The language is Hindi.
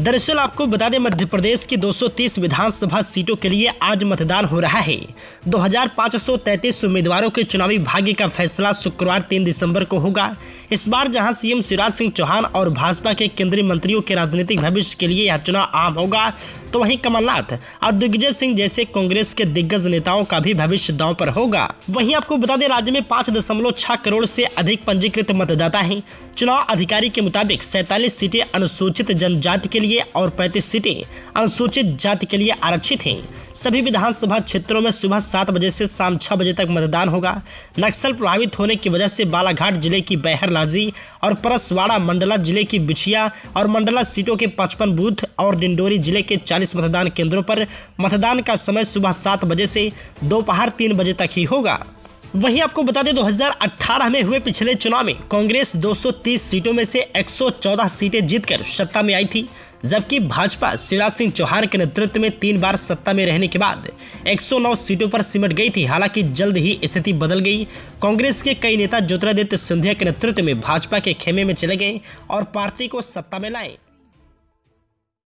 दरअसल आपको बता दें मध्य प्रदेश की 230 विधानसभा सीटों के लिए आज मतदान हो रहा है 2533 उम्मीदवारों के चुनावी भाग्य का फैसला शुक्रवार 3 दिसंबर को होगा इस बार जहां सीएम शिवराज सिंह चौहान और भाजपा के केंद्रीय मंत्रियों के राजनीतिक भविष्य के लिए यह चुनाव आम होगा तो वहीं कमलनाथ और दिग्विजय सिंह जैसे कांग्रेस के दिग्गज नेताओं का भी भविष्य दांव पर होगा वहीं आपको बता दें राज्य में पाँच दशमलव छह करोड़ से अधिक पंजीकृत मतदाता है चुनाव अधिकारी के मुताबिक सैतालीस सीटें अनुसूचित जनजाति के लिए लिए और 35 सीटें अनुसूचित जाति के लिए आरक्षित हैं सभी विधानसभा क्षेत्रों में सुबह सात बजे से शाम छः बजे तक मतदान होगा नक्सल प्रभावित होने की वजह से बालाघाट जिले की बहरलाजी और परसवाड़ा मंडला जिले की बिछिया और मंडला सीटों के पचपन बूथ और डिंडोरी जिले के चालीस मतदान केंद्रों पर मतदान का समय सुबह सात बजे से दोपहर तीन बजे तक ही होगा वहीं आपको बता दें 2018 में हुए पिछले चुनाव में कांग्रेस 230 सीटों में से 114 सीटें जीतकर सत्ता में आई थी जबकि भाजपा शिवराज सिंह चौहान के नेतृत्व में तीन बार सत्ता में रहने के बाद 109 सीटों पर सिमट गई थी हालांकि जल्द ही स्थिति बदल गई कांग्रेस के कई नेता ज्योतिरादित्य सिंधिया के नेतृत्व में भाजपा के खेमे में चले गए और पार्टी को सत्ता में लाए